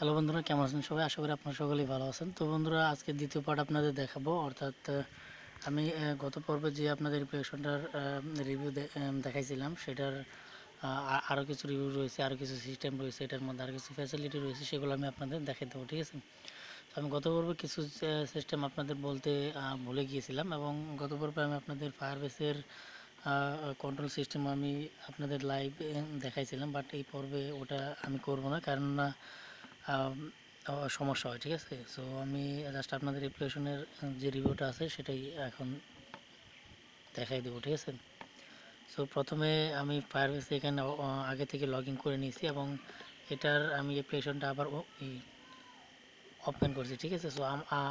hello বন্ধুরা কেমন আছেন সবাই আশা করি আপনারা সকলেই ভালো আছেন তো বন্ধুরা আজকে দ্বিতীয় পার্ট আপনাদের দেখাবো অর্থাৎ আমি গত পর্বে যে আপনাদের রিপ্লেকশনটার রিভিউ দেখাইছিলাম সেটার আরও কিছু রিভিউ রয়েছে আরও কিছু সিস্টেম রয়েছে এটার মধ্যে আরও কিছু ফ্যাসিলিটি রয়েছে সেগুলো আমি আপনাদের দেখাই দেবো ঠিক আছে তো আমি গত পর্বে কিছু সিস্টেম আপনাদের বলতে ভুলে গিয়েছিলাম এবং গত পর্বে আমি আপনাদের ফায়ার বেসের কন্ট্রোল সিস্টেম আমি আপনাদের লাইভ দেখাইছিলাম বাট এই পর্বে ওটা আমি করব না কারণ না সমস্যা হয় ঠিক আছে সো আমি জাস্ট আপনাদের রিপ্লেশনের যে রিভিউটা আছে সেটাই এখন দেখাই দেবো ঠিক আছে সো প্রথমে আমি ফায়ারবেস এখানে আগে থেকে লগ করে নিয়েছি এবং এটার আমি অ্যাপ্লিকেশনটা আবার ওপেন করছি ঠিক আছে সো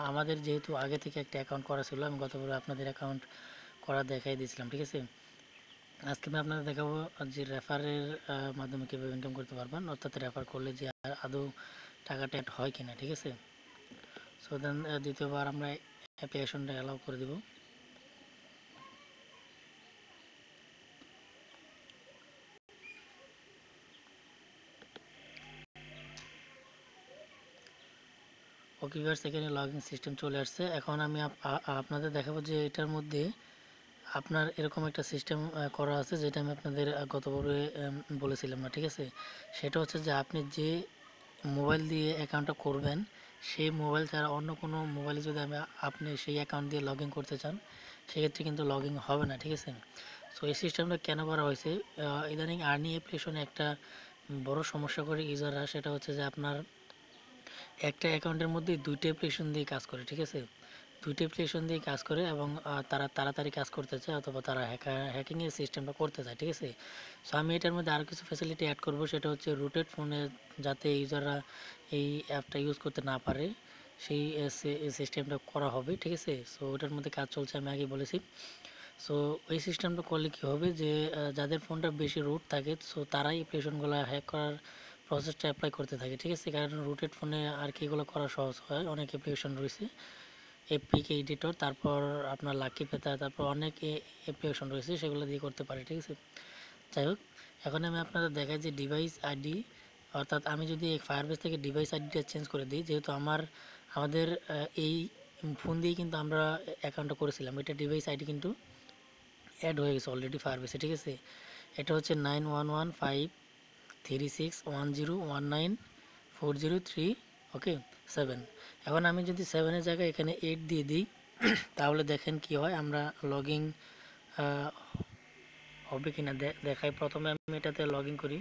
আমাদের যেহেতু আগে থেকে একটা অ্যাকাউন্ট করা ছিল আমি গতবার আপনাদের অ্যাকাউন্ট করা দেখাই দিয়েছিলাম ঠিক আছে আজকে আমি আপনাদের দেখাবো যে রেফারের মাধ্যমে কীভাবে ইনকাম করতে পারবেন অর্থাৎ রেফার করলে যে আদৌ টাকাটা অ্যাড হয় কিনা ঠিক আছে সো দেন দ্বিতীয়বার আমরা অ্যাপ্লিকেশনটা অ্যালাউ করে দেব ওকে এখানে লগইন সিস্টেম চলে আসছে এখন আমি আপনাদের দেখাবো যে এটার মধ্যে আপনার এরকম একটা সিস্টেম করা আছে যেটা আমি আপনাদের গতভাবে বলেছিলাম না ঠিক আছে সেটা হচ্ছে যে আপনি যে মোবাইল দিয়ে অ্যাকাউন্টটা করবেন সেই মোবাইল ছাড়া অন্য কোনো মোবাইলে যদি আমি আপনি সেই অ্যাকাউন্ট দিয়ে লগ করতে চান সেক্ষেত্রে কিন্তু লগ হবে না ঠিক আছে সো এই সিস্টেমটা কেন করা হয়েছে ইদানিং আর্নি অ্যাপ্লিকেশনে একটা বড় সমস্যা করে ইউজাররা সেটা হচ্ছে যে আপনার একটা অ্যাকাউন্টের মধ্যে দুইটা অ্যাপ্লিকেশন দিয়ে কাজ করে ঠিক আছে দুইটি অ্যাপ্লিকেশন দিয়ে কাজ করে এবং তারা তাড়াতাড়ি কাজ করতে চায় অথবা তারা হ্যাকিংয়ের সিস্টেমটা করতে চায় ঠিক আছে সো আমি এটার মধ্যে আরও কিছু ফ্যাসিলিটি অ্যাড করব সেটা হচ্ছে রুটেড ফোনে যাতে ইউজাররা এই অ্যাপটা ইউজ করতে না পারে সেই সিস্টেমটা করা হবে ঠিক আছে সো ওটার মধ্যে কাজ চলছে আমি আগে বলেছি সো এই সিস্টেমটা করলে কি হবে যে যাদের ফোনটা বেশি রুট থাকে সো তারাই অ্যাপ্লিকেশনগুলো হ্যাক করার প্রসেসটা অ্যাপ্লাই করতে থাকে ঠিক আছে কারণ রুটেড ফোনে আর কি এগুলো করা সহজ হয় অনেক অ্যাপ্লিকেশন রয়েছে এপিকে এডিটর তারপর আপনার লাকি পেতা তারপর অনেক অ্যাপ্লিকেশন রয়েছে সেগুলো দিয়ে করতে পারে ঠিক আছে যাই হোক এখন আমি আপনাদের দেখাই যে ডিভাইস আইডি অর্থাৎ আমি যদি ফায়ারবেস থেকে ডিভাইস আইডিটা চেঞ্জ করে দিই যেহেতু আমার আমাদের এই ফোন দিয়ে কিন্তু আমরা অ্যাকাউন্টটা করেছিলাম এটা ডিভাইস আইডি কিন্তু অ্যাড হয়ে গেছে অলরেডি ফায়ারবেসে ঠিক আছে এটা হচ্ছে nine one one five three six one zero one nine four zero three okay seven এখন আমি যদি সেভেনের জায়গায় এখানে এইট দিয়ে দিই তাহলে দেখেন কি হয় আমরা লগিং হবে কি না দেখাই প্রথমে আমি এটাতে লগ করি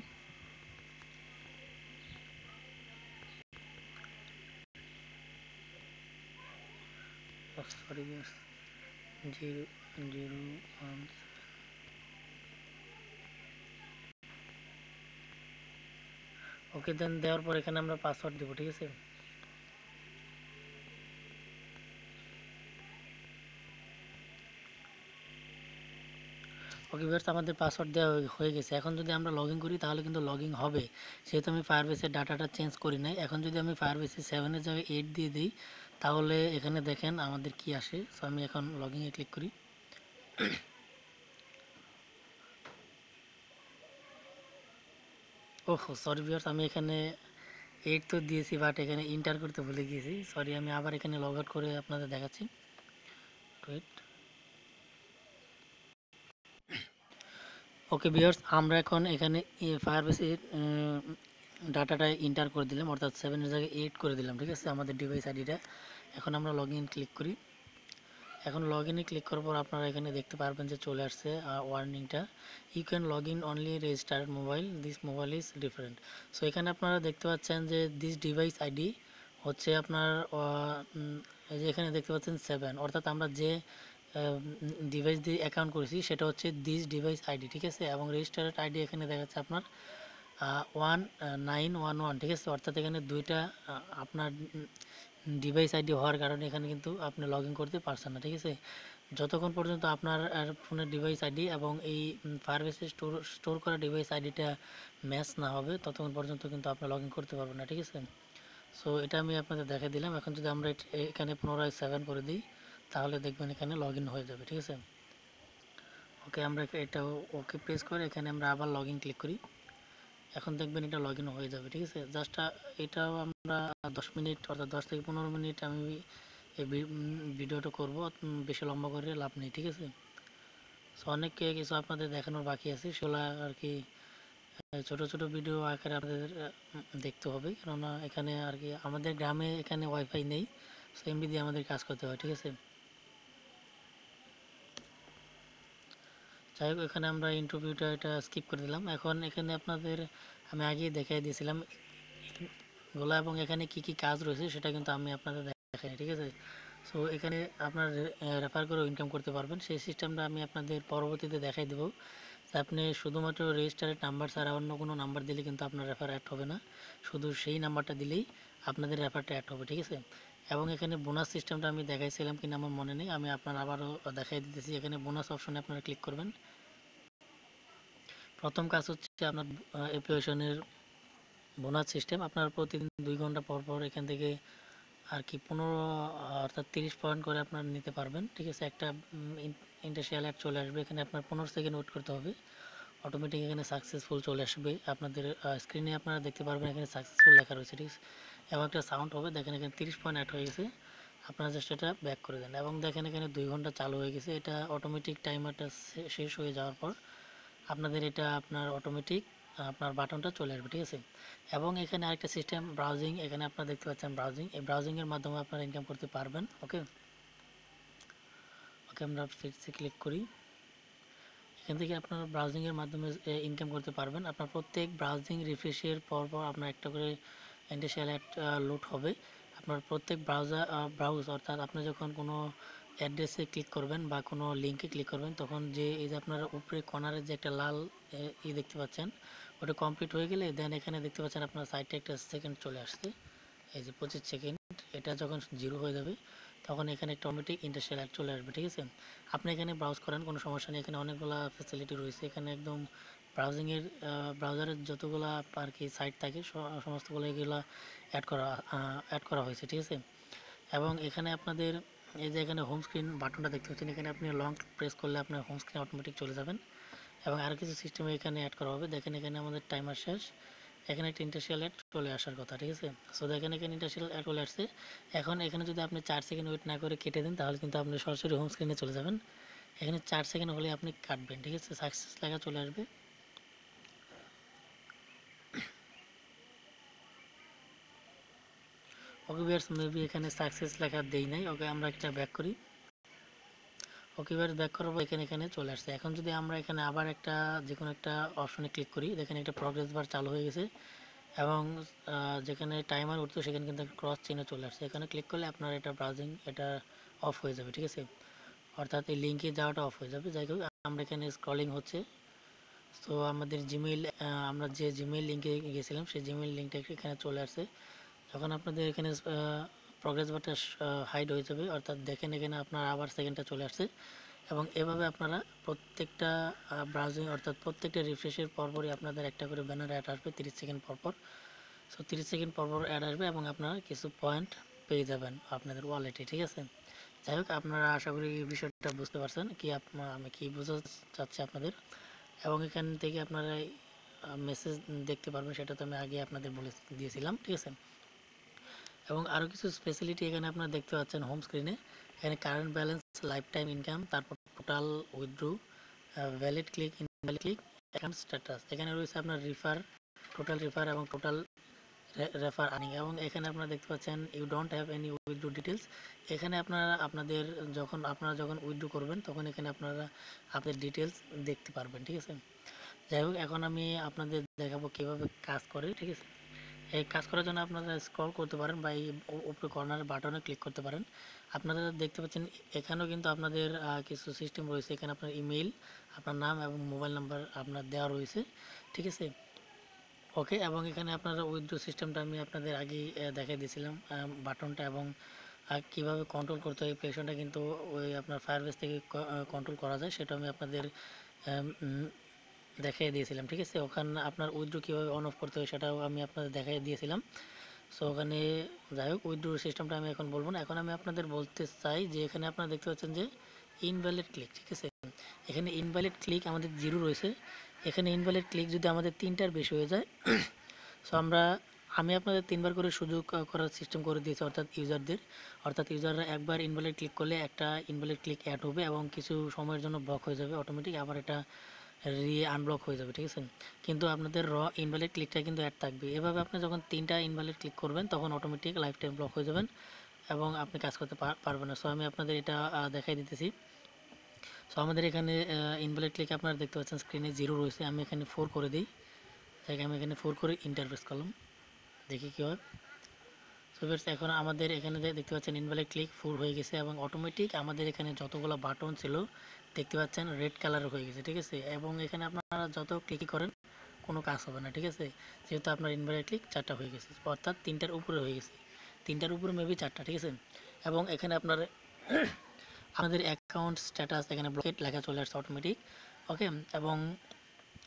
ওকে দেন দেওয়ার পর এখানে আমরা পাসওয়ার্ড দেবো ঠিক আছে ওকে ভিউয়ার্স আমাদের পাসওয়ার্ড দেওয়া হয়ে গেছে এখন যদি আমরা লগ করি তাহলে কিন্তু লগ হবে সেহেতু আমি ফায়ারবেসের ডাটাটা চেঞ্জ করি নাই এখন যদি আমি ফায়ারবেসের সেভেনের জায়গায় এইট দিয়ে দিই তাহলে এখানে দেখেন আমাদের কি আসে সো আমি এখন লগ ইনে ক্লিক করি ওহো সরি ভিউয়ার্স আমি এখানে এইট তো দিয়েছি বাট এখানে ইন্টার করতে ভুলে গিয়েছি সরি আমি আবার এখানে লগ আউট করে আপনাদের দেখাচ্ছি টুয়েট ওকে বিয়ার্স আমরা এখন এখানে ফায়ারবেসের ডাটাটা ইন্টার করে দিলাম অর্থাৎ সেভেনের জায়গায় এইট করে দিলাম ঠিক আছে আমাদের ডিভাইস আইডিটা এখন আমরা লগ ক্লিক করি এখন লগ ইনে ক্লিক করার পর আপনারা এখানে দেখতে পারবেন যে চলে আসছে ওয়ার্নিংটা you can log in only registered mobile this mobile is different so এখানে আপনারা দেখতে পাচ্ছেন যে দিস ডিভাইস আইডি হচ্ছে আপনার এই যে এখানে দেখতে পাচ্ছেন সেভেন অর্থাৎ আমরা যে ডিভাইস দিয়ে অ্যাকাউন্ট করেছি সেটা হচ্ছে দিস ডিভাইস আইডি ঠিক আছে এবং রেজিস্টার্ড আইডি এখানে দেখাচ্ছে আপনার ওয়ান নাইন ওয়ান ওয়ান ঠিক আছে অর্থাৎ এখানে দুইটা আপনার ডিভাইস আইডি হওয়ার কারণে এখানে কিন্তু আপনি লগ করতে পারছেন না ঠিক আছে যতক্ষণ পর্যন্ত আপনার ফোনের ডিভাইস আইডি এবং এই ফার্মেসি স্টোর স্টোর করা ডিভাইস আইডিটা ম্যাচ না হবে ততক্ষণ পর্যন্ত কিন্তু আপনি লগ করতে পারবেন না ঠিক আছে সো এটা আমি আপনাদের দেখা দিলাম এখন যদি আমরা এখানে পুনরায় সেভেন করে দিই তাহলে দেখবেন এখানে লগ হয়ে যাবে ঠিক আছে ওকে আমরা এটা ওকে প্রেস করে এখানে আমরা আবার লগ ক্লিক করি এখন দেখবেন এটা লগ হয়ে যাবে ঠিক আছে জাস্ট এটাও আমরা দশ মিনিট অর্থাৎ দশ থেকে পনেরো মিনিট আমি এই ভিডিওটা করব বেশি লম্বা করে লাভ নেই ঠিক আছে সো অনেককে কিছু আপনাদের দেখানোর বাকি আছে সেগুলো আর কি ছোট ছোট ভিডিও আকারে আপনাদের দেখতে হবে কেননা এখানে আর কি আমাদের গ্রামে এখানে ওয়াইফাই নেই সো এমবি আমাদের কাজ করতে হয় ঠিক আছে যাই হোক এখানে আমরা ইন্টারভিউটা এটা স্কিপ করে দিলাম এখন এখানে আপনাদের আমি আগেই দেখাই দিয়েছিলাম গোলা এবং এখানে কি কি কাজ রয়েছে সেটা কিন্তু আমি আপনাদের দেখাই ঠিক আছে সো এখানে আপনার রেফার করে ইনকাম করতে পারবেন সেই সিস্টেমটা আমি আপনাদের পরবর্তীতে দেখাই দেবো আপনি শুধুমাত্র রেজিস্টারের নাম্বার ছাড়া অন্য কোনো নাম্বার দিলে কিন্তু আপনার রেফার অ্যাড হবে না শুধু সেই নাম্বারটা দিলেই আপনাদের রেফারটা অ্যাড হবে ঠিক আছে এবং এখানে বোনাস সিস্টেমটা আমি দেখাইছিলাম কিনা আমার মনে নেই আমি আপনার আবারও দেখাই দিতেছি এখানে বোনাস অপশনে আপনারা ক্লিক করবেন প্রথম কাজ হচ্ছে আপনার অ্যাপ্লিকেশনের বোনাস সিস্টেম আপনার প্রতিদিন দুই ঘন্টা পর পর এখান থেকে আর কি পনেরো অর্থাৎ তিরিশ পয়েন্ট করে আপনার নিতে পারবেন ঠিক আছে একটা ইন্টারশিয়াল অ্যাড চলে আসবে এখানে আপনার পনেরো সেকেন্ড ওয়েট করতে হবে অটোমেটিক এখানে সাকসেসফুল চলে আসবে আপনাদের স্ক্রিনে আপনারা দেখতে পারবেন এখানে সাকসেসফুল লেখা রয়েছে ঠিক আছে এবং একটা সাউন্ড হবে দেখেন এখানে তিরিশ পয়েন্ট আট হয়ে গেছে আপনারা জাস্ট এটা ব্যাক করে দেন এবং দেখেন এখানে দুই ঘন্টা চালু হয়ে গেছে এটা অটোমেটিক টাইমারটা শেষ হয়ে যাওয়ার পর আপনাদের এটা আপনার অটোমেটিক আপনার বাটনটা চলে আসবে ঠিক আছে এবং এখানে আরেকটা সিস্টেম ব্রাউজিং এখানে আপনারা দেখতে পাচ্ছেন ব্রাউজিং এই ব্রাউজিংয়ের মাধ্যমে আপনারা ইনকাম করতে পারবেন ওকে ওকে আমরা ফিক্সে ক্লিক করি এখান থেকে আপনার ব্রাউজিংয়ের মাধ্যমে ইনকাম করতে পারবেন আপনার প্রত্যেক ব্রাউজিং রিফ্রেশের পর পর আপনার একটা করে অ্যান্টি শেল অ্যাড লোড হবে আপনার প্রত্যেক ব্রাউজার ব্রাউজ অর্থাৎ আপনি যখন কোনো অ্যাড্রেসে ক্লিক করবেন বা কোনো লিঙ্কে ক্লিক করবেন তখন যে এই যে আপনার উপরে কর্নারে যে একটা লাল ই দেখতে পাচ্ছেন ওটা কমপ্লিট হয়ে গেলে দেন এখানে দেখতে পাচ্ছেন আপনার সাইটে একটা সেকেন্ড চলে আসছে এই যে পঁচিশ সেকেন্ড এটা যখন জিরো হয়ে যাবে তখন এখানে একটা অটোমেটিক ইন্টারশিয়াল অ্যাড চলে আসবে ঠিক আছে আপনি এখানে ব্রাউজ করেন কোনো সমস্যা নেই এখানে অনেকগুলো ফ্যাসিলিটি রয়েছে এখানে একদম ব্রাউজিংয়ের ব্রাউজারের যতগুলো আর কি সাইট থাকে সমস্তগুলো এগুলো অ্যাড করা অ্যাড করা হয়েছে ঠিক আছে এবং এখানে আপনাদের এই যে এখানে হোম স্ক্রিন বাটনটা দেখতে পাচ্ছেন এখানে আপনি লং প্রেস করলে আপনার হোম স্ক্রিন অটোমেটিক চলে যাবেন এবং আর কিছু সিস্টেমে এখানে অ্যাড করা হবে দেখেন এখানে আমাদের টাইমার শেষ এখানে একটা ইন্টারশিয়াল অ্যাড চলে আসার কথা ঠিক আছে সো দেখেন এখানে ইন্টারশিয়াল অ্যাড চলে আসছে এখন এখানে যদি আপনি চার সেকেন্ড ওয়েট না করে কেটে দেন তাহলে কিন্তু আপনি সরাসরি হোম স্ক্রিনে চলে যাবেন এখানে চার সেকেন্ড হলে আপনি কাটবেন ঠিক আছে সাকসেস লেখা চলে আসবে ওকে বিয়ার্স মেবি এখানে সাকসেস লেখা দেই নাই ওকে আমরা একটা ব্যাক করি ওকে এবার ব্যাক করার পর এখানে এখানে চলে আসছে এখন যদি আমরা এখানে আবার একটা যে কোনো একটা অপশনে ক্লিক করি দেখেন একটা প্রগ্রেস বার চালু হয়ে গেছে এবং যেখানে টাইমার উঠতো সেখানে কিন্তু একটা ক্রস চিহ্ন চলে আসছে এখানে ক্লিক করলে আপনার এটা ব্রাউজিং এটা অফ হয়ে যাবে ঠিক আছে অর্থাৎ এই লিঙ্কে যাওয়াটা অফ হয়ে যাবে যাই হোক আমরা এখানে স্ক্রলিং হচ্ছে তো আমাদের জিমেইল আমরা যে জিমেইল লিঙ্কে গেছিলাম সেই জিমেইল লিঙ্কটা এখানে চলে আসছে যখন আপনাদের এখানে প্রগ্রেস বারটা হাইড হয়ে যাবে অর্থাৎ দেখেন এখানে আপনার আবার সেকেন্ডটা চলে আসছে এবং এভাবে আপনারা প্রত্যেকটা ব্রাউজিং অর্থাৎ প্রত্যেকটা রিফ্রেশের পরপরই আপনাদের একটা করে ব্যানার অ্যাড আসবে তিরিশ সেকেন্ড পরপর সো তিরিশ সেকেন্ড পরপর অ্যাড আসবে এবং আপনারা কিছু পয়েন্ট পেয়ে যাবেন আপনাদের ওয়ালেটে ঠিক আছে যাই হোক আপনারা আশা করি এই বিষয়টা বুঝতে পারছেন কি আপনার আমি কী বোঝাতে চাচ্ছি আপনাদের এবং এখান থেকে আপনারা মেসেজ দেখতে পারবেন সেটা তো আমি আগে আপনাদের বলে দিয়েছিলাম ঠিক আছে এবং আরও কিছু স্পেশালিটি এখানে আপনারা দেখতে পাচ্ছেন হোম স্ক্রিনে এখানে current balance lifetime income তারপর total withdraw valid click invalid click account status এখানে রয়েছে আপনার রিফার টোটাল রিফার এবং টোটাল রেফার আর্নিং এবং এখানে আপনারা দেখতে পাচ্ছেন you don't have any withdraw details এখানে আপনারা আপনাদের যখন আপনারা যখন উইথড্রু করবেন তখন এখানে আপনারা আপনাদের ডিটেলস দেখতে পারবেন ঠিক আছে যাই হোক এখন আমি আপনাদের দেখাবো কীভাবে কাজ করে ঠিক আছে এই কাজ করার জন্য আপনারা স্ক্রল করতে পারেন বা এই উপরে কর্নার বাটনে ক্লিক করতে পারেন আপনারা দেখতে পাচ্ছেন এখানেও কিন্তু আপনাদের কিছু সিস্টেম রয়েছে এখানে আপনার ইমেইল আপনার নাম এবং মোবাইল নাম্বার আপনার দেওয়া রয়েছে ঠিক আছে ওকে এবং এখানে আপনারা উইথড্রো সিস্টেমটা আমি আপনাদের আগেই দেখাই দিয়েছিলাম বাটনটা এবং কিভাবে কন্ট্রোল করতে হয় পেশেন্টটা কিন্তু ওই আপনার ফায়ারবেস থেকে কন্ট্রোল করা যায় সেটা আমি আপনাদের দেখাই দিয়েছিলাম ঠিক আছে ওখানে আপনার উইড্রো কীভাবে অন অফ করতে হয় সেটাও আমি আপনাদের দেখাই দিয়েছিলাম সো ওখানে যাই হোক উইড্রো সিস্টেমটা আমি এখন বলবো না এখন আমি আপনাদের বলতে চাই যে এখানে আপনারা দেখতে পাচ্ছেন যে ইনভ্যালিড ক্লিক ঠিক আছে এখানে ইনভ্যালিড ক্লিক আমাদের জিরো রয়েছে এখানে ইনভ্যালিড ক্লিক যদি আমাদের তিনটার বেশি হয়ে যায় সো আমরা আমি আপনাদের তিনবার করে সুযোগ করার সিস্টেম করে দিয়েছি অর্থাৎ ইউজারদের অর্থাৎ ইউজাররা একবার ইনভ্যালিড ক্লিক করলে একটা ইনভ্যালিড ক্লিক অ্যাড হবে এবং কিছু সময়ের জন্য ব্লক হয়ে যাবে অটোমেটিক আবার এটা রি আনব্লক হয়ে যাবে ঠিক আছে কিন্তু আপনাদের র ইনভ্যালিড ক্লিকটা কিন্তু অ্যাড থাকবে এভাবে আপনি যখন তিনটা ইনভ্যালিড ক্লিক করবেন তখন অটোমেটিক লাইফ টাইম ব্লক হয়ে যাবেন এবং আপনি কাজ করতে পারবেন না সো আমি আপনাদের এটা দেখাই দিতেছি সো আমাদের এখানে ইনভ্যালিড ক্লিক আপনারা দেখতে পাচ্ছেন স্ক্রিনে জিরো রয়েছে আমি এখানে ফোর করে দিই তাই আমি এখানে ফোর করে ইন্টারপ্রেস করলাম দেখি কী হয় সো ফ্রেন্ডস এখন আমাদের এখানে দেখতে পাচ্ছেন ইনভ্যালিড ক্লিক ফোর হয়ে গেছে এবং অটোমেটিক আমাদের এখানে যতগুলো বাটন ছিল দেখতে পাচ্ছেন রেড কালার হয়ে গেছে ঠিক আছে এবং এখানে আপনারা যত ক্লিক করেন কোনো কাজ হবে না ঠিক আছে যেহেতু আপনার ইনভার্টার ক্লিক চারটা হয়ে গেছে অর্থাৎ তিনটার উপরে হয়ে গেছে তিনটার উপরে মেবি চারটা ঠিক আছে এবং এখানে আপনার আমাদের অ্যাকাউন্ট স্ট্যাটাস এখানে ব্লকেট লেখা চলে আসছে অটোমেটিক ওকে এবং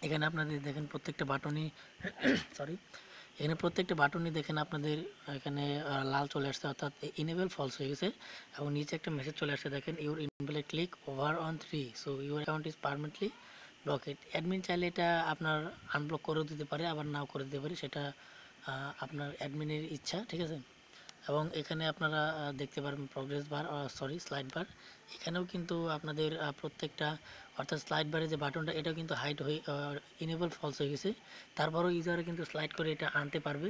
এখানে আপনাদের দেখেন প্রত্যেকটা বাটনই সরি এখানে প্রত্যেকটা বাটনই দেখেন আপনাদের এখানে লাল চলে আসছে অর্থাৎ ইনেবল ফলস হয়ে গেছে এবং নিচে একটা মেসেজ চলে আসছে দেখেন your invalid click over on three so your account is permanently blocked admin চাইলে এটা আপনার আনব্লক করেও দিতে পারে আবার নাও করে দিতে পারে সেটা আপনার অ্যাডমিনের ইচ্ছা ঠিক আছে এবং এখানে আপনারা দেখতে পারবেন progress bar sorry slide bar এখানেও কিন্তু আপনাদের প্রত্যেকটা অর্থাৎ স্লাইড বারে যে বাটনটা এটা কিন্তু হাইট হয়ে ইনেবল ফলস হয়ে গেছে তারপরও ইউজার কিন্তু স্লাইড করে এটা আনতে পারবে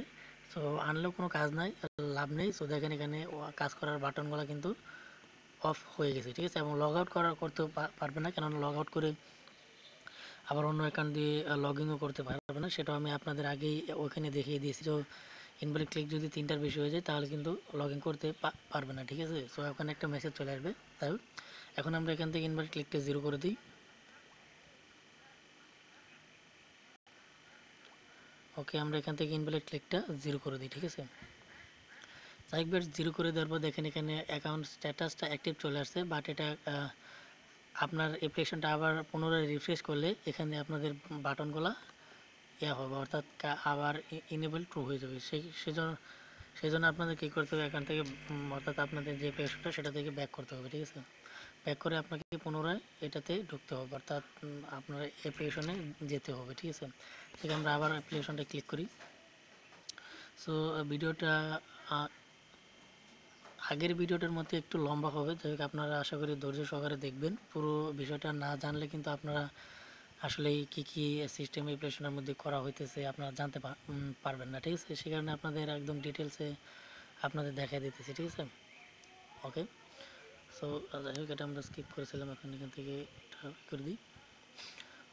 সো আনলেও কোনো কাজ নাই লাভ নেই সো দেখেন এখানে কাজ করার বাটনগুলো কিন্তু অফ হয়ে গেছে ঠিক আছে এবং লগ আউট করার করতে পারবে না কেননা লগ আউট করে আবার অন্য অ্যাকাউন্ট দিয়ে লগ ইনও করতে পারবে না সেটাও আমি আপনাদের আগেই ওখানে দেখিয়ে দিয়েছি তো ইনভ্যালিড ক্লিক যদি তিনটার বেশি হয়ে যায় তাহলে কিন্তু লগ করতে পারবে না ঠিক আছে সো এখন একটা মেসেজ চলে আসবে তাই এখন আমরা এখান থেকে ইনভ্যালিড ক্লিকটা জিরো করে দিই ওকে আমরা এখান থেকে ইনভ্যালিড ক্লিকটা জিরো করে দিই ঠিক আছে সাইকবেট জিরো করে দেওয়ার পর দেখেন এখানে অ্যাকাউন্ট স্ট্যাটাসটা অ্যাক্টিভ চলে আসছে বাট এটা আপনার অ্যাপ্লিকেশনটা আবার পুনরায় রিফ্রেশ করলে এখানে আপনাদের বাটনগুলো ইয়া হবে অর্থাৎ আবার ইনেবল ট্রু হয়ে যাবে সেই সেজন্য সেই জন্য আপনাদের কী করতে হবে এখান থেকে অর্থাৎ আপনাদের যে পেশটা সেটা থেকে ব্যাক করতে হবে ঠিক আছে ব্যাক করে আপনাকে পুনরায় এটাতে ঢুকতে হবে অর্থাৎ আপনার অ্যাপ্লিকেশনে যেতে হবে ঠিক আছে ঠিক আমরা আবার অ্যাপ্লিকেশনটা ক্লিক করি সো ভিডিওটা আগের ভিডিওটার মধ্যে একটু লম্বা হবে যাই আপনারা আশা করি ধৈর্য সহকারে দেখবেন পুরো বিষয়টা না জানলে কিন্তু আপনারা আসলে কি কি সিস্টেম রিপ্লেশনের মধ্যে করা হইতেছে আপনারা জানতে পারবেন না ঠিক আছে সেখানে আপনাদের একদম ডিটেলসে আপনাদের দেখাই দিতেছি ঠিক আছে ওকে সো যাই হোক এটা আমরা স্কিপ করেছিলাম এখন এখান থেকে এটা করে দিই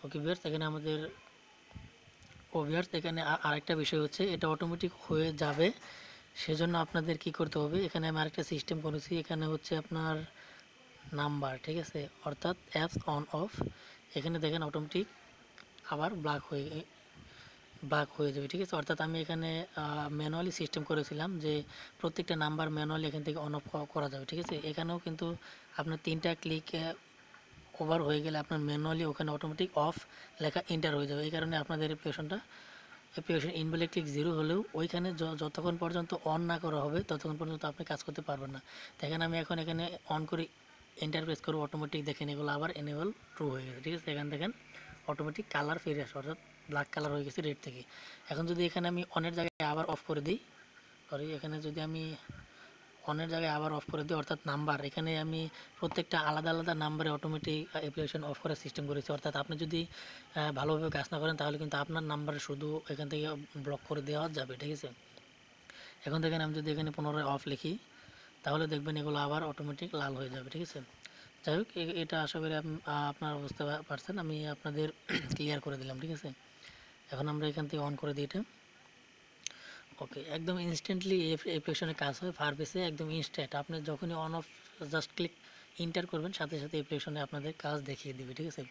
ওকে বিয়ার্স এখানে আমাদের ও এখানে আরেকটা বিষয় হচ্ছে এটা অটোমেটিক হয়ে যাবে সেজন্য আপনাদের কি করতে হবে এখানে আমি আরেকটা সিস্টেম করেছি এখানে হচ্ছে আপনার নাম্বার ঠিক আছে অর্থাৎ অ্যাপস অন অফ এখানে দেখেন অটোমেটিক আবার ব্ল্যাক হয়ে ব্ল্যাক হয়ে যাবে ঠিক আছে অর্থাৎ আমি এখানে ম্যানুয়ালি সিস্টেম করেছিলাম যে প্রত্যেকটা নাম্বার ম্যানুয়ালি এখান থেকে অন অফ করা যাবে ঠিক আছে এখানেও কিন্তু আপনার তিনটা ক্লিক ওভার হয়ে গেলে আপনার ম্যানুয়ালি ওখানে অটোমেটিক অফ লেখা এন্টার হয়ে যাবে এই কারণে আপনাদের অ্যাপ্লিকেশনটা অ্যাপ্লিকেশন ইনভ্যালিড ক্লিক জিরো হলেও ওইখানে যতক্ষণ পর্যন্ত অন না করা হবে ততক্ষণ পর্যন্ত আপনি কাজ করতে পারবেন না দেখেন আমি এখন এখানে অন করি ইন্টারপ্রেস করবো অটোমেটিক দেখেন এগুলো আবার এনেবল ট্রু হয়ে গেছে ঠিক আছে এখান দেখেন অটোমেটিক কালার ফিরে আসে অর্থাৎ ব্ল্যাক কালার হয়ে গেছে রেড থেকে এখন যদি এখানে আমি অনের জায়গায় আবার অফ করে দিই সরি এখানে যদি আমি অনের জায়গায় আবার অফ করে দিই অর্থাৎ নাম্বার এখানে আমি প্রত্যেকটা আলাদা আলাদা নাম্বারে অটোমেটিক অ্যাপ্লিকেশন অফ করার সিস্টেম করেছি অর্থাৎ আপনি যদি ভালোভাবে কাজ না করেন তাহলে কিন্তু আপনার নাম্বারে শুধু এখান থেকে ব্লক করে দেওয়া যাবে ঠিক আছে এখন দেখেন আমি যদি এখানে পুনরায় অফ লিখি তাহলে দেখবেন এগুলো আবার অটোমেটিক লাল হয়ে যাবে ঠিক আছে যাই হোক এটা আশা করি আপনারা বুঝতে পারছেন আমি আপনাদের ক্লিয়ার করে দিলাম ঠিক আছে এখন আমরা এখান থেকে অন করে দিই এটা ওকে একদম ইনস্ট্যান্টলি অ্যাপ্লিকেশনের কাজ হয় ফার্ভিসে একদম ইনস্ট্যান্ট আপনি যখনই on off just click enter করবেন সাথে সাথে অ্যাপ্লিকেশনে আপনাদের কাজ দেখিয়ে দিবে ঠিক আছে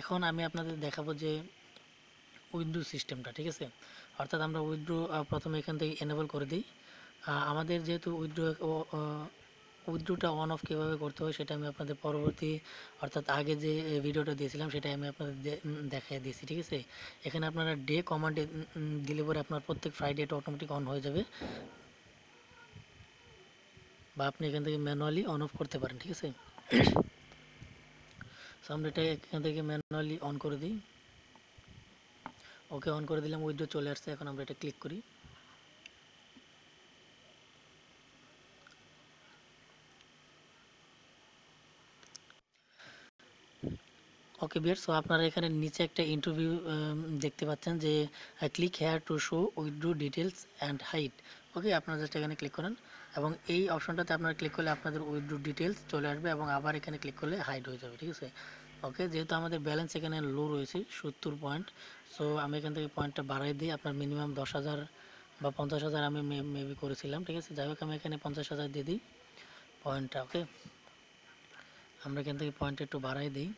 এখন আমি আপনাদের দেখাবো যে উইন্ডো সিস্টেমটা ঠিক আছে অর্থাৎ আমরা উইন্ডো প্রথমে এখান থেকে এনেবল করে দিই আমাদের যেহেতু উইড্রো উইথড্রোটা অন অফ কীভাবে করতে হয় সেটা আমি আপনাদের পরবর্তী অর্থাৎ আগে যে ভিডিওটা দিয়েছিলাম সেটা আমি আপনাদের দেখাই দিয়েছি ঠিক আছে এখানে আপনারা ডে কমান্ডে দিলে পরে আপনার প্রত্যেক ফ্রাইডে এটা অটোমেটিক অন হয়ে যাবে বা আপনি এখান থেকে ম্যানুয়ালি অন অফ করতে পারেন ঠিক আছে আমরা এটা এখান থেকে ম্যানুয়ালি অন করে দিই ওকে অন করে দিলাম উইড্রো চলে আসছে এখন আমরা এটা ক্লিক করি ওকে বিয়ার সো আপনারা এখানে নিচে একটা ইন্টারভিউ um, দেখতে পাচ্ছেন যে click here to show withdraw details and hide okay আপনারা জাস্ট এখানে ক্লিক করেন এবং এই অপশনটাতে আপনারা ক্লিক করলে আপনাদের উইথড্রু ডিটেলস চলে আসবে এবং আবার এখানে ক্লিক করলে হাইট হয়ে যাবে ঠিক আছে ওকে যেহেতু আমাদের ব্যালেন্স এখানে লো রয়েছে সত্তর পয়েন্ট সো আমি এখান থেকে পয়েন্টটা বাড়াই দিই আপনার মিনিমাম দশ হাজার বা পঞ্চাশ হাজার আমি মেবি করেছিলাম ঠিক আছে যাই হোক আমি এখানে পঞ্চাশ হাজার দিয়ে দিই পয়েন্টটা ওকে আমরা এখান থেকে পয়েন্ট একটু বাড়াই দিই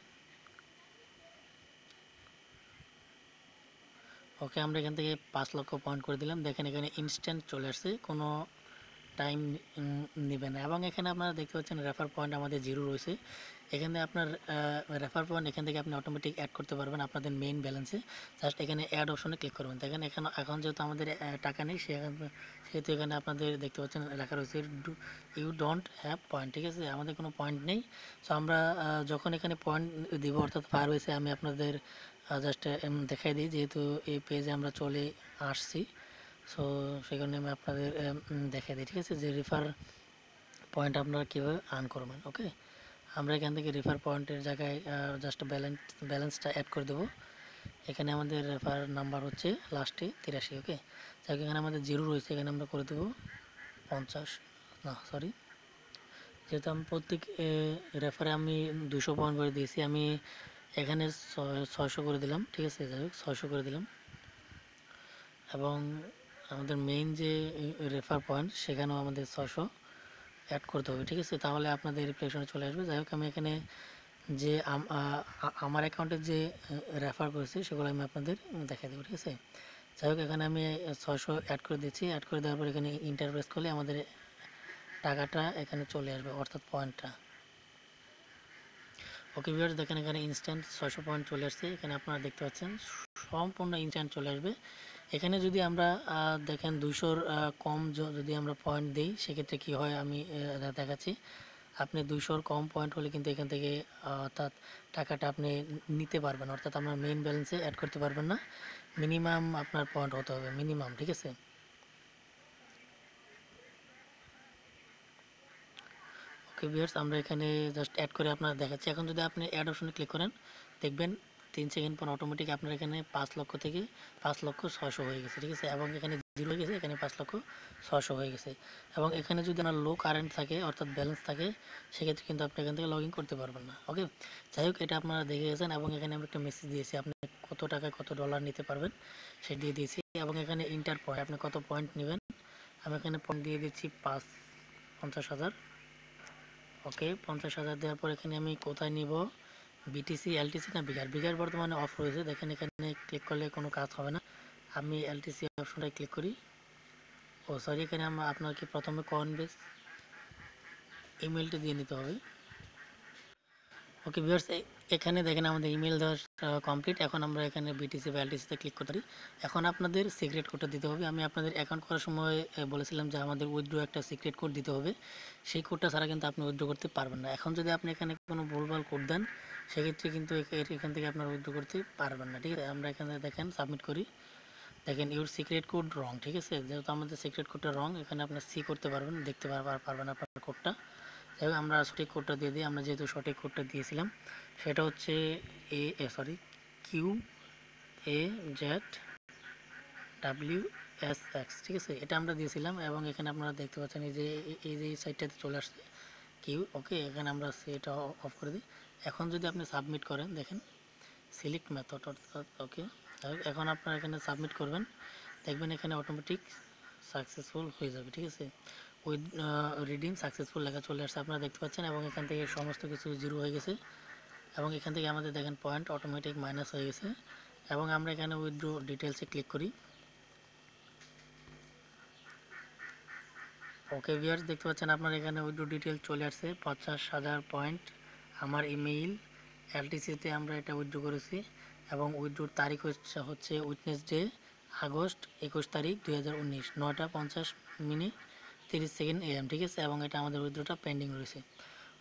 ওকে আমরা এখান থেকে পাঁচ লক্ষ পয়েন্ট করে দিলাম দেখেন এখানে ইনস্ট্যান্ট চলে আসছে কোনো টাইম নেবে না এবং এখানে আপনারা দেখতে পাচ্ছেন রেফার পয়েন্ট আমাদের জিরো রয়েছে এখানে আপনার রেফার পয়েন্ট এখান থেকে আপনি অটোমেটিক অ্যাড করতে পারবেন আপনাদের মেইন ব্যালেন্সে জাস্ট এখানে অ্যাড অপশনে ক্লিক করবেন দেখেন এখানে এখন যেহেতু আমাদের টাকা নেই সেহেতু এখানে আপনাদের দেখতে পাচ্ছেন লেখা রয়েছে ইউ ডোন্ট হ্যাভ পয়েন্ট ঠিক আছে আমাদের কোনো পয়েন্ট নেই সো আমরা যখন এখানে পয়েন্ট দিব অর্থাৎ পার হয়েছে আমি আপনাদের জাস্ট দেখাই দিই যেহেতু এই পেজে আমরা চলে আসছি সো সেই সেখানে আমি আপনাদের দেখাই দিই ঠিক আছে যে রেফার পয়েন্ট আপনারা কীভাবে আর্ন করবেন ওকে আমরা এখান থেকে রেফার পয়েন্টের জায়গায় জাস্ট ব্যালেন্স ব্যালেন্সটা অ্যাড করে দেবো এখানে আমাদের রেফার নাম্বার হচ্ছে লাস্টে তিরাশি ওকে যাকে এখানে আমাদের জিরো রয়েছে এখানে আমরা করে দেবো পঞ্চাশ না সরি যেহেতু আমি প্রত্যেক রেফারে আমি দুশো পয়েন্ট করে দিয়েছি আমি এখানে ছয়শো করে দিলাম ঠিক আছে যাই হোক ছয়শো করে দিলাম এবং আমাদের মেইন যে রেফার পয়েন্ট সেখানেও আমাদের ছশো অ্যাড করতে হবে ঠিক আছে তাহলে আপনাদের রিফ্লেকশনে চলে আসবে যাই হোক আমি এখানে যে আমার অ্যাকাউন্টে যে রেফার করেছি সেগুলো আমি আপনাদের দেখা দেবো ঠিক আছে যাই হোক এখানে আমি ছশো অ্যাড করে দিচ্ছি অ্যাড করে দেওয়ার পর এখানে ইন্টারপ্রেস করলে আমাদের টাকাটা এখানে চলে আসবে অর্থাৎ পয়েন্টটা ওকে ভিউয়ার্স দেখেন এখানে ইনস্ট্যান্ট ছয়শো পয়েন্ট চলে আসছে এখানে আপনারা দেখতে পাচ্ছেন সম্পূর্ণ ইনস্ট্যান্ট চলে আসবে এখানে যদি আমরা দেখেন দুইশোর কম যদি আমরা পয়েন্ট দিই সেক্ষেত্রে কি হয় আমি দেখাচ্ছি আপনি দুইশোর কম পয়েন্ট হলে কিন্তু এখান থেকে অর্থাৎ টাকাটা আপনি নিতে পারবেন অর্থাৎ আপনার মেইন ব্যালেন্সে অ্যাড করতে পারবেন না মিনিমাম আপনার পয়েন্ট হতে হবে মিনিমাম ঠিক আছে ওকে ভিউয়ার্স আমরা এখানে জাস্ট অ্যাড করে আপনারা দেখাচ্ছি এখন যদি আপনি অ্যাড অপশনে ক্লিক করেন দেখবেন তিন সেকেন্ড পর অটোমেটিক আপনার এখানে পাঁচ লক্ষ থেকে পাঁচ লক্ষ ছশো হয়ে গেছে ঠিক আছে এবং এখানে জিরো হয়ে গেছে এখানে পাঁচ লক্ষ ছশো হয়ে গেছে এবং এখানে যদি আপনার লো কারেন্ট থাকে অর্থাৎ ব্যালেন্স থাকে সেক্ষেত্রে কিন্তু আপনি এখান থেকে লগ করতে পারবেন না ওকে যাই হোক এটা আপনারা দেখে গেছেন এবং এখানে আমি একটা মেসেজ দিয়েছি আপনি কত টাকা কত ডলার নিতে পারবেন সে দিয়ে দিয়েছি এবং এখানে ইন্টার পয়েন্ট আপনি কত পয়েন্ট নেবেন আমি এখানে পয়েন্ট দিয়ে দিচ্ছি পাঁচ পঞ্চাশ হাজার ওকে পঞ্চাশ হাজার দেওয়ার পর এখানে আমি কোথায় নিব বিটিসি এলটিসি না বিঘার বিঘার বর্তমানে অফ রয়েছে দেখেন এখানে ক্লিক করলে কোনো কাজ হবে না আমি এলটিসি অপশনটায় ক্লিক করি ও সরি এখানে আমার আপনার কি প্রথমে কনবেস ইমেলটি দিয়ে নিতে হবে ওকে ভিউয়ার্স এখানে দেখেন আমাদের ইমেল দেওয়া কমপ্লিট এখন আমরা এখানে বিটিসি বা এলটিসিতে ক্লিক করতে পারি এখন আপনাদের সিক্রেট কোডটা দিতে হবে আমি আপনাদের অ্যাকাউন্ট করার সময় বলেছিলাম যে আমাদের উইথড্রো একটা সিক্রেট কোড দিতে হবে সেই কোডটা ছাড়া কিন্তু আপনি উইথড্রো করতে পারবেন না এখন যদি আপনি এখানে কোনো ভুলভাল কোড দেন সেক্ষেত্রে কিন্তু এখান থেকে আপনার উইথড্রো করতে পারবেন না ঠিক আছে আমরা এখানে দেখেন সাবমিট করি দেখেন ইউর সিক্রেট কোড রং ঠিক আছে যেহেতু আমাদের সিক্রেট কোডটা রং এখানে আপনার সি করতে পারবেন দেখতে পারবেন আপনার কোডটা যাই আমরা সঠিক কোডটা দিয়ে দিই আমরা যেহেতু সঠিক কোডটা দিয়েছিলাম সেটা হচ্ছে A sorry Q A Z W S X ঠিক আছে এটা আমরা দিয়েছিলাম এবং এখানে আপনারা দেখতে পাচ্ছেন এই যে এই যে সাইটটাতে চলে আসছে কিউ ওকে এখানে আমরা এটা অফ করে দিই এখন যদি আপনি সাবমিট করেন দেখেন সিলেক্ট মেথড অর্থাৎ ওকে এখন আপনারা এখানে সাবমিট করবেন দেখবেন এখানে অটোমেটিক সাকসেসফুল হয়ে যাবে ঠিক আছে উইথ রিডিম সাকসেসফুল লেখা চলে আসছে আপনারা দেখতে পাচ্ছেন এবং এখান থেকে সমস্ত কিছু জিরো হয়ে গেছে এবং এখান থেকে আমাদের দেখেন পয়েন্ট অটোমেটিক মাইনাস হয়ে গেছে এবং আমরা এখানে উইথড্রো ডিটেলসে ক্লিক করি ওকে ভিয়ার্স দেখতে পাচ্ছেন আপনার এখানে উইথড্রো ডিটেল চলে আসছে পঞ্চাশ হাজার পয়েন্ট আমার ইমেইল এলটিসিতে আমরা এটা উইথড্রো করেছি এবং উইথড্রোর তারিখ হচ্ছে উইটনেস ডে আগস্ট একুশ তারিখ দুই নয়টা পঞ্চাশ মিনিট তিরিশ সেকেন্ড এএম ঠিক আছে এবং এটা আমাদের উইথড্রটা পেন্ডিং রয়েছে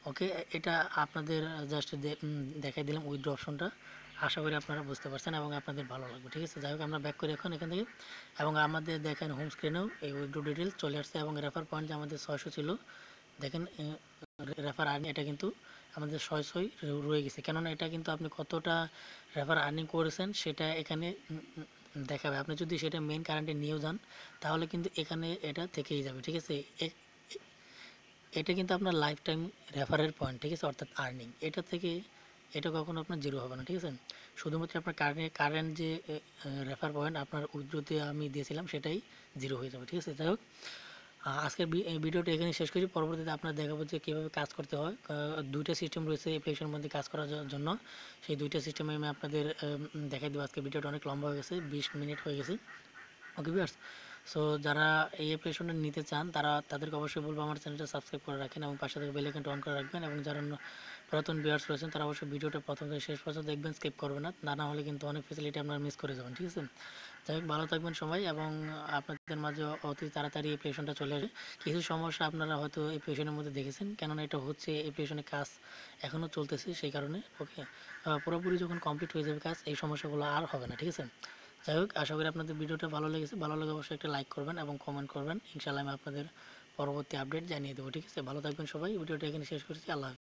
ওকে এটা আপনাদের জাস্ট দেখাই দিলাম উইথড্র অপশনটা আশা করি আপনারা বুঝতে পারছেন এবং আপনাদের ভালো লাগবে ঠিক আছে যাই হোক আমরা ব্যাক করি এখন এখান থেকে এবং আমাদের দেখেন হোম স্ক্রিনেও এই উইথড্রো ডিটেলস চলে আসছে এবং রেফার পয়েন্ট যে আমাদের ছয়শো ছিল দেখেন রেফার আর্নিং এটা কিন্তু আমাদের ছয় ছয় রয়ে গেছে কেননা এটা কিন্তু আপনি কতটা রেফার আর্নিং করেছেন সেটা এখানে দেখাবে আপনি যদি সেটা মেন কারেন্টে নিয়েও যান তাহলে কিন্তু এখানে এটা থেকেই যাবে ঠিক আছে এটা কিন্তু আপনার লাইফ টাইম রেফারের পয়েন্ট ঠিক আছে অর্থাৎ আর্নিং এটা থেকে এটা কখনো আপনার জিরো হবে না ঠিক আছে শুধুমাত্র আপনার কারেন্ট কারেন্ট যে রেফার পয়েন্ট আপনার উইথড্রোতে আমি দিয়েছিলাম সেটাই জিরো হয়ে যাবে ঠিক আছে যাই হোক আজকের ভিডিওটা এখানে শেষ করি পরবর্তীতে আপনার দেখাবো যে কীভাবে কাজ করতে হয় দুইটা সিস্টেম রয়েছে অ্যাপ্লিকেশনের মধ্যে কাজ করার জন্য সেই দুইটা সিস্টেমে আমি আপনাদের দেখাই দেবো আজকে ভিডিওটা অনেক লম্বা হয়ে গেছে বিশ মিনিট হয়ে গেছে ওকে বিয়ার্স সো যারা এই অ্যাপ্লিকেশনটা নিতে চান তারা তাদেরকে অবশ্যই বলবো আমার চ্যানেলটা সাবস্ক্রাইব করে রাখেন এবং পাশে থেকে বেলাইকনটা অন করে রাখবেন এবং যারা পুরাতন ভিউয়ার্স রয়েছেন তারা অবশ্যই ভিডিওটা প্রথম থেকে শেষ পর্যন্ত দেখবেন স্কিপ করবেন না তা না হলে কিন্তু অনেক ফেসিলিটি আপনারা মিস করে যাবেন ঠিক আছে যাই হোক ভালো থাকবেন সবাই এবং আপনাদের মাঝে অতি তাড়াতাড়ি অ্যাপ্লিকেশনটা চলে আসবে কিছু সমস্যা আপনারা হয়তো অ্যাপ্লিকেশনের মধ্যে দেখেছেন কেননা এটা হচ্ছে অ্যাপ্লিকেশনের কাজ এখনও চলতেছে সেই কারণে ওকে পুরোপুরি যখন কমপ্লিট হয়ে যাবে কাজ এই সমস্যাগুলো আর হবে না ঠিক আছে যাই হোক আশা করি আপনাদের ভিডিওটা ভালো লেগেছে ভালো লাগে অবশ্যই একটা লাইক করবেন এবং কমেন্ট করবেন ইনশাআল্লাহ আমি আপনাদের পরবর্তী আপডেট জানিয়ে দেবো ঠিক আছে ভালো থাকবেন সবাই ভিডিওটা এখানে শেষ করছি আল্লাহ